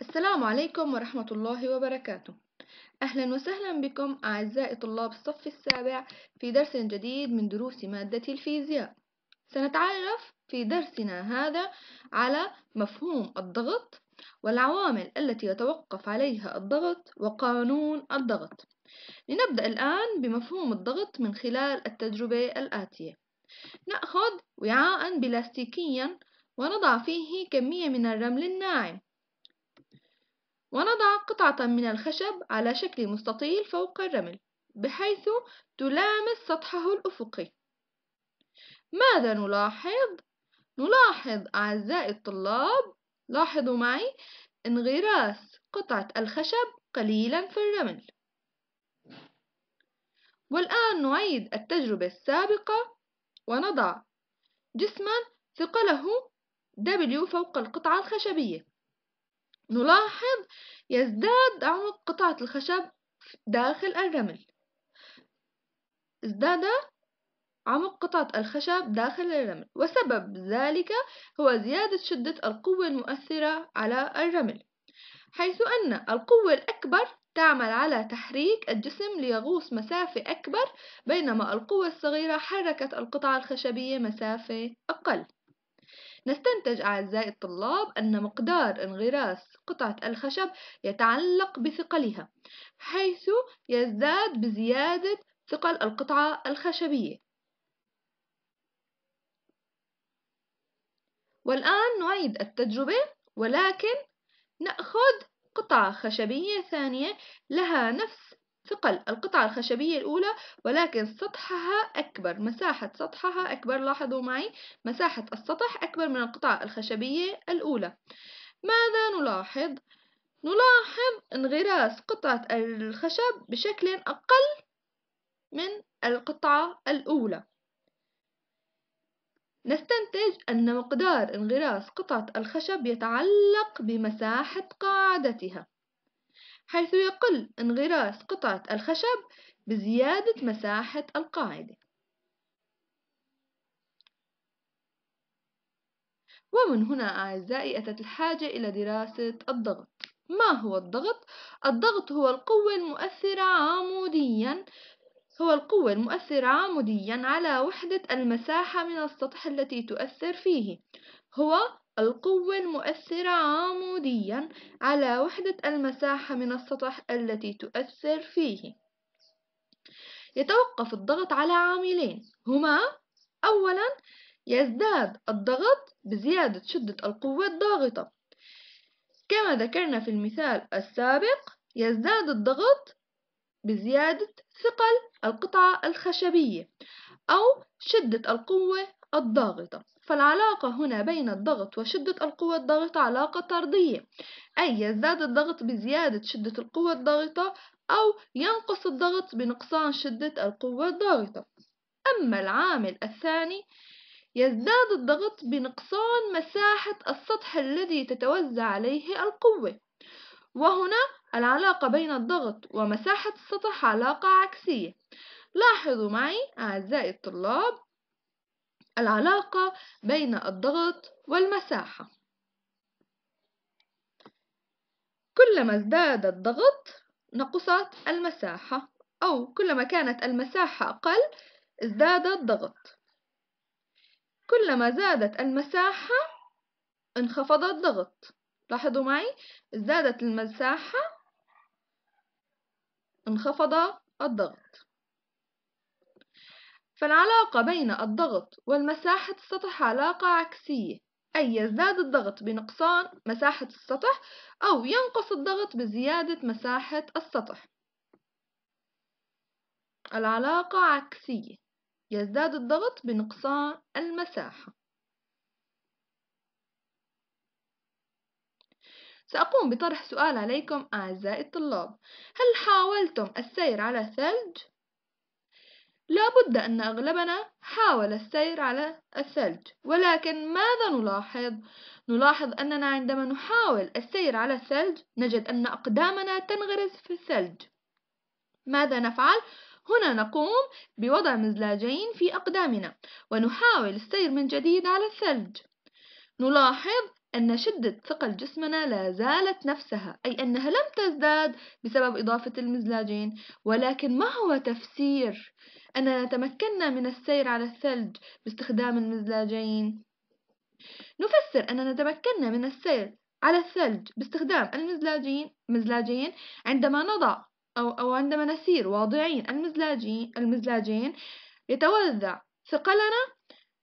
السلام عليكم ورحمة الله وبركاته أهلا وسهلا بكم أعزائي طلاب الصف السابع في درس جديد من دروس مادة الفيزياء سنتعرف في درسنا هذا على مفهوم الضغط والعوامل التي يتوقف عليها الضغط وقانون الضغط لنبدأ الآن بمفهوم الضغط من خلال التجربة الآتية نأخذ وعاء بلاستيكيا ونضع فيه كمية من الرمل الناعم ونضع قطعة من الخشب على شكل مستطيل فوق الرمل بحيث تلامس سطحه الأفقي ماذا نلاحظ؟ نلاحظ أعزائي الطلاب لاحظوا معي انغراس قطعة الخشب قليلا في الرمل والآن نعيد التجربة السابقة ونضع جسما ثقله W فوق القطعة الخشبية نلاحظ يزداد عمق قطعة الخشب داخل الرمل ازداد عمق قطعة الخشب داخل الرمل وسبب ذلك هو زيادة شدة القوة المؤثرة على الرمل حيث أن القوة الأكبر تعمل على تحريك الجسم ليغوص مسافة أكبر بينما القوة الصغيرة حركت القطعة الخشبية مسافة أقل نستنتج أعزائي الطلاب أن مقدار انغراس قطعة الخشب يتعلق بثقلها حيث يزداد بزيادة ثقل القطعة الخشبية والآن نعيد التجربة ولكن نأخذ قطعة خشبية ثانية لها نفس ثقل القطعة الخشبية الأولى ولكن سطحها أكبر مساحة سطحها أكبر لاحظوا معي مساحة السطح أكبر من القطعة الخشبية الأولى ماذا نلاحظ؟ نلاحظ انغراس قطعة الخشب بشكل أقل من القطعة الأولى نستنتج أن مقدار انغراس قطعة الخشب يتعلق بمساحة قاعدتها حيث يقل انغراس قطعة الخشب بزيادة مساحة القاعدة ومن هنا أعزائي أتت الحاجة إلى دراسة الضغط ما هو الضغط؟ الضغط هو القوة المؤثرة عموديا هو القوة المؤثرة عموديا على وحدة المساحة من السطح التي تؤثر فيه هو القوة المؤثرة عموديا على وحدة المساحة من السطح التي تؤثر فيه يتوقف الضغط على عاملين هما أولا يزداد الضغط بزيادة شدة القوة الضاغطة كما ذكرنا في المثال السابق يزداد الضغط بزيادة ثقل القطعة الخشبية أو شدة القوة الضاغطة فالعلاقة هنا بين الضغط وشدة القوة الضاغطة علاقة طردية أي يزداد الضغط بزيادة شدة القوة الضاغطة أو ينقص الضغط بنقصان شدة القوة الضاغطة أما العامل الثاني يزداد الضغط بنقصان مساحة السطح الذي تتوزع عليه القوة وهنا العلاقة بين الضغط ومساحة السطح علاقة عكسية لاحظوا معي أعزائي الطلاب العلاقة بين الضغط والمساحة كلما ازداد الضغط نقصت المساحة أو كلما كانت المساحة أقل ازداد الضغط كلما زادت المساحة انخفض الضغط لاحظوا معي ازدادت المساحة انخفض الضغط فالعلاقة بين الضغط والمساحة السطح علاقة عكسية أي يزداد الضغط بنقصان مساحة السطح أو ينقص الضغط بزيادة مساحة السطح العلاقة عكسية يزداد الضغط بنقصان المساحة سأقوم بطرح سؤال عليكم أعزائي الطلاب هل حاولتم السير على ثلج؟ لابد أن أغلبنا حاول السير على الثلج ولكن ماذا نلاحظ؟ نلاحظ أننا عندما نحاول السير على الثلج نجد أن أقدامنا تنغرز في الثلج ماذا نفعل؟ هنا نقوم بوضع مزلاجين في أقدامنا ونحاول السير من جديد على الثلج نلاحظ أن شدة ثقل جسمنا لا زالت نفسها أي أنها لم تزداد بسبب إضافة المزلاجين ولكن ما هو تفسير أننا تمكنا من السير على الثلج باستخدام المزلاجين نفسر أننا تمكنا من السير على الثلج باستخدام المزلاجين مزلاجين عندما نضع أو, أو عندما نسير واضعين المزلاجين, المزلاجين يتوزع ثقلنا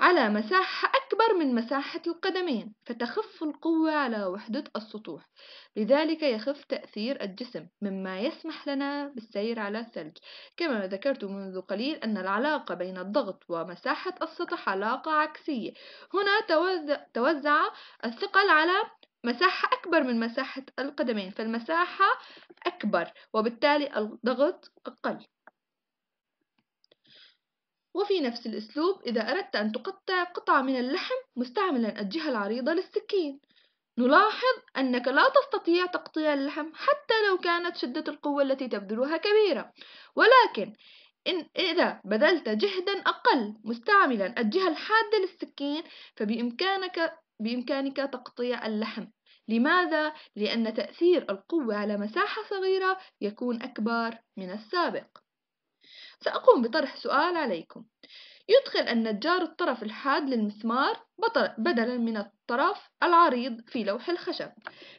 على مساحة أكبر من مساحة القدمين فتخف القوة على وحدة السطوح لذلك يخف تأثير الجسم مما يسمح لنا بالسير على الثلج كما ذكرت منذ قليل أن العلاقة بين الضغط ومساحة السطح علاقة عكسية هنا توزع الثقل على مساحة أكبر من مساحة القدمين فالمساحة أكبر وبالتالي الضغط أقل وفي نفس الأسلوب إذا أردت أن تقطع قطعة من اللحم مستعملا الجهة العريضة للسكين نلاحظ أنك لا تستطيع تقطيع اللحم حتى لو كانت شدة القوة التي تبذلها كبيرة ولكن إن إذا بذلت جهدا أقل مستعملا الجهة الحادة للسكين فبإمكانك بإمكانك تقطيع اللحم لماذا؟ لأن تأثير القوة على مساحة صغيرة يكون أكبر من السابق سأقوم بطرح سؤال عليكم يدخل النجار الطرف الحاد للمسمار بدلا من الطرف العريض في لوح الخشب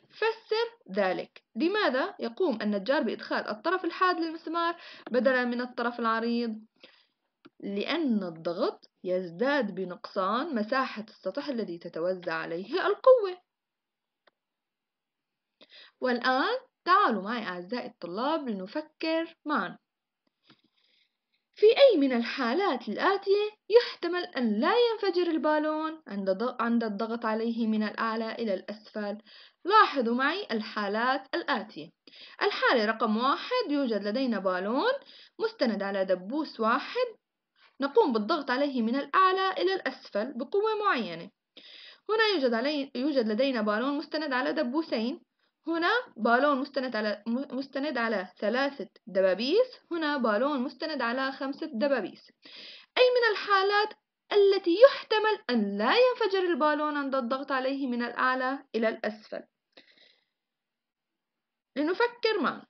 فسر ذلك لماذا يقوم النجار بإدخال الطرف الحاد للمسمار بدلا من الطرف العريض لأن الضغط يزداد بنقصان مساحة السطح الذي تتوزع عليه القوة والآن تعالوا معي أعزائي الطلاب لنفكر معا في أي من الحالات الآتية يحتمل أن لا ينفجر البالون عند الضغط عليه من الأعلى إلى الأسفل لاحظوا معي الحالات الآتية الحالة رقم واحد يوجد لدينا بالون مستند على دبوس واحد نقوم بالضغط عليه من الأعلى إلى الأسفل بقوة معينة هنا يوجد, علي... يوجد لدينا بالون مستند على دبوسين هنا بالون مستند على مستند على ثلاثة دبابيس هنا بالون مستند على خمسة دبابيس أي من الحالات التي يحتمل أن لا ينفجر البالون عند الضغط عليه من الأعلى إلى الأسفل لنفكر معا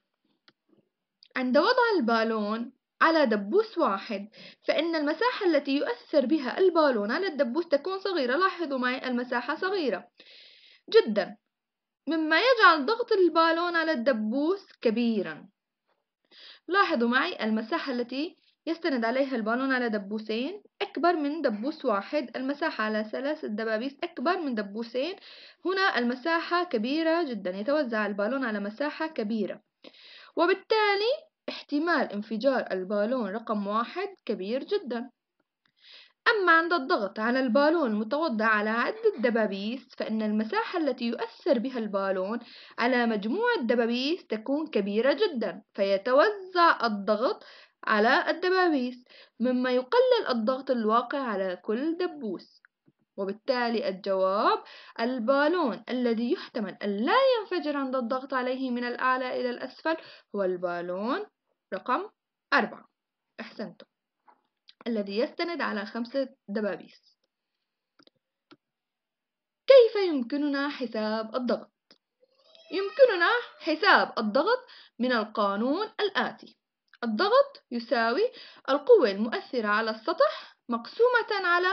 عند وضع البالون على دبوس واحد فإن المساحة التي يؤثر بها البالون على الدبوس تكون صغيرة لاحظوا معي المساحة صغيرة جدا مما يجعل ضغط البالون على الدبوس كبيرا لاحظوا معي المساحة التي يستند عليها البالون على دبوسين أكبر من دبوس واحد المساحة على ثلاثة دبابيس أكبر من دبوسين هنا المساحة كبيرة جدا يتوزع البالون على مساحة كبيرة وبالتالي احتمال انفجار البالون رقم واحد كبير جدا أما عند الضغط على البالون متوضع على عدة دبابيس فإن المساحة التي يؤثر بها البالون على مجموعة دبابيس تكون كبيرة جدا فيتوزع الضغط على الدبابيس مما يقلل الضغط الواقع على كل دبوس وبالتالي الجواب البالون الذي يحتمل أن لا ينفجر عند الضغط عليه من الأعلى إلى الأسفل هو البالون رقم أربعة أحسنتم الذي يستند على خمسة دبابيس كيف يمكننا حساب الضغط؟ يمكننا حساب الضغط من القانون الآتي الضغط يساوي القوة المؤثرة على السطح مقسومة على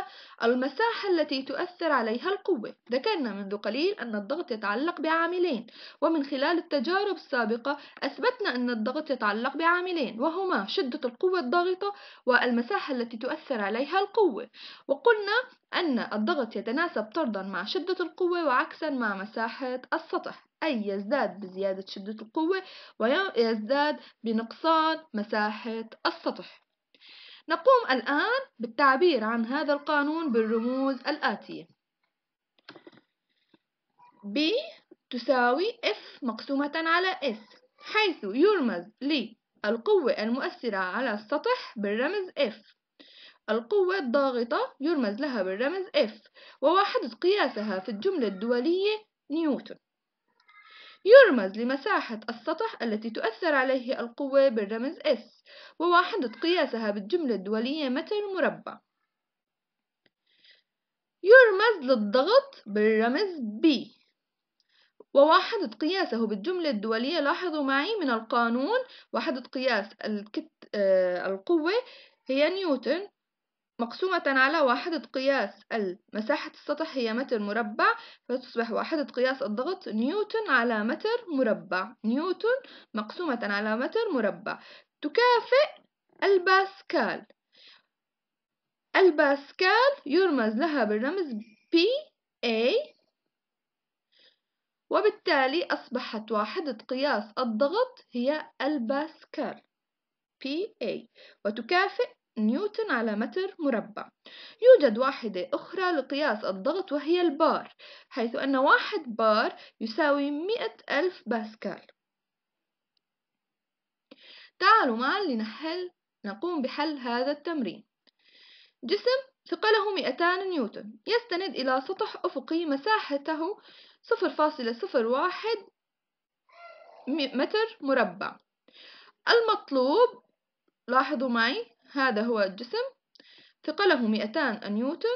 المساحة التي تؤثر عليها القوة ذكرنا منذ قليل أن الضغط يتعلق بعاملين ومن خلال التجارب السابقة أثبتنا أن الضغط يتعلق بعاملين وهما شدة القوة الضاغطة والمساحة التي تؤثر عليها القوة وقلنا أن الضغط يتناسب طردا مع شدة القوة وعكسا مع مساحة السطح أي يزداد بزيادة شدة القوة ويزداد بنقصان مساحة السطح نقوم الآن بالتعبير عن هذا القانون بالرموز الآتية B تساوي F مقسومة على S حيث يرمز للقوة المؤثرة على السطح بالرمز F القوة الضاغطة يرمز لها بالرمز F ووحدة قياسها في الجملة الدولية نيوتن يرمز لمساحة السطح التي تؤثر عليه القوة بالرمز S وواحدة قياسها بالجملة الدولية متر مربع يرمز للضغط بالرمز B وواحدة قياسه بالجملة الدولية لاحظوا معي من القانون وحدة قياس الكت... آه القوة هي نيوتن مقسومة على واحدة قياس مساحة السطح هي متر مربع فتصبح واحدة قياس الضغط نيوتن على متر مربع نيوتن مقسومة على متر مربع تكافئ الباسكال الباسكال يرمز لها بالرمز PA وبالتالي أصبحت واحدة قياس الضغط هي الباسكال PA وتكافئ نيوتن على متر مربع يوجد واحدة أخرى لقياس الضغط وهي البار حيث أن واحد بار يساوي مئة ألف باسكال تعالوا معا لنحل نقوم بحل هذا التمرين جسم ثقله 200 نيوتن يستند إلى سطح أفقي مساحته 0.01 متر مربع المطلوب لاحظوا معي هذا هو الجسم ثقله 200 نيوتن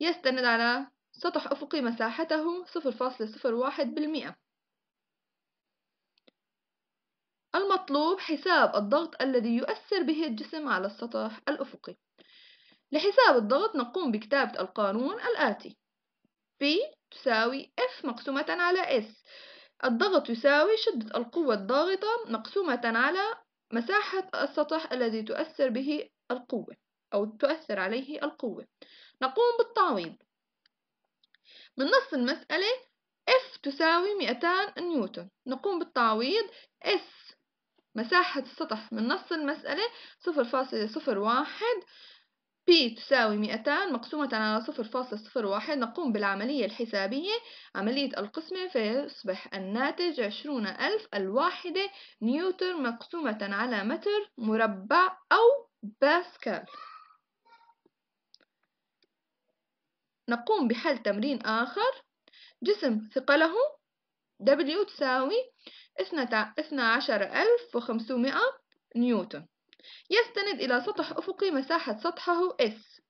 يستند على سطح أفقي مساحته 0.01 بالمئة المطلوب حساب الضغط الذي يؤثر به الجسم على السطح الأفقي لحساب الضغط نقوم بكتابة القانون الآتي P تساوي F مقسومة على S الضغط يساوي شدة القوة الضاغطة مقسومة على مساحة السطح الذي تؤثر به القوة أو تؤثر عليه القوة نقوم بالتعويض من نص المسألة F تساوي 200 نيوتن نقوم بالتعويض S مساحة السطح من نص المسألة 0.01 P تساوي 200 مقسومة على 0.01 نقوم بالعملية الحسابية عملية القسمة فيصبح الناتج 20000 الواحدة نيوتر مقسومة على متر مربع أو باسكال نقوم بحل تمرين آخر جسم ثقله W تساوي 12500 نيوتن يستند إلى سطح أفقي مساحة سطحه S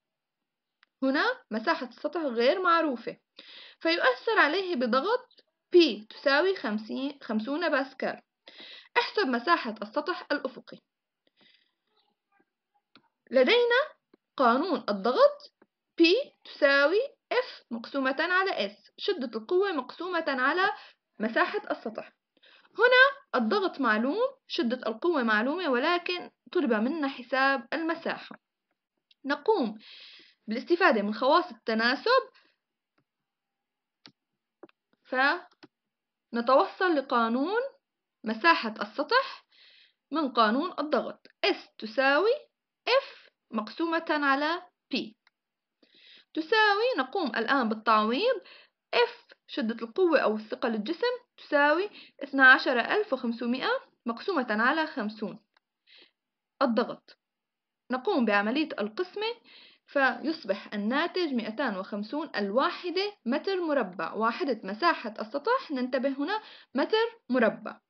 هنا مساحة السطح غير معروفة فيؤثر عليه بضغط P تساوي 50 باسكال احسب مساحة السطح الأفقي لدينا قانون الضغط P تساوي F مقسومة على S شدة القوة مقسومة على مساحة السطح هنا الضغط معلوم شدة القوة معلومة ولكن طلب منا حساب المساحة نقوم بالاستفادة من خواص التناسب فنتوصل لقانون مساحة السطح من قانون الضغط S تساوي F مقسومة على P تساوي نقوم الآن بالتعويض F شدة القوة أو الثقل الجسم تساوي 12500 مقسومة على 50 الضغط نقوم بعملية القسمة فيصبح الناتج 250 الواحدة متر مربع واحدة مساحة السطح ننتبه هنا متر مربع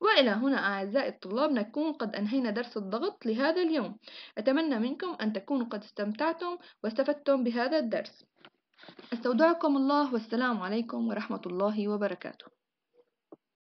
وإلى هنا أعزائي الطلاب نكون قد أنهينا درس الضغط لهذا اليوم أتمنى منكم أن تكونوا قد استمتعتم واستفدتم بهذا الدرس استودعكم الله والسلام عليكم ورحمة الله وبركاته